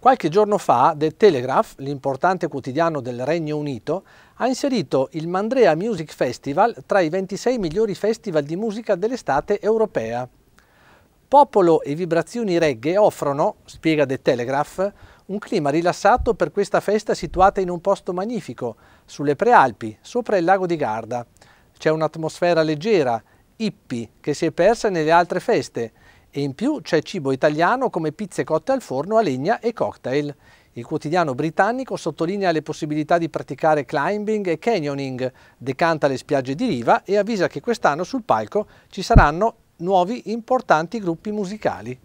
Qualche giorno fa The Telegraph, l'importante quotidiano del Regno Unito, ha inserito il Mandrea Music Festival tra i 26 migliori festival di musica dell'estate europea. Popolo e vibrazioni reggae offrono, spiega The Telegraph, un clima rilassato per questa festa situata in un posto magnifico, sulle Prealpi, sopra il lago di Garda. C'è un'atmosfera leggera, hippie, che si è persa nelle altre feste, e in più c'è cibo italiano come pizze cotte al forno a legna e cocktail. Il quotidiano britannico sottolinea le possibilità di praticare climbing e canyoning, decanta le spiagge di riva e avvisa che quest'anno sul palco ci saranno nuovi importanti gruppi musicali.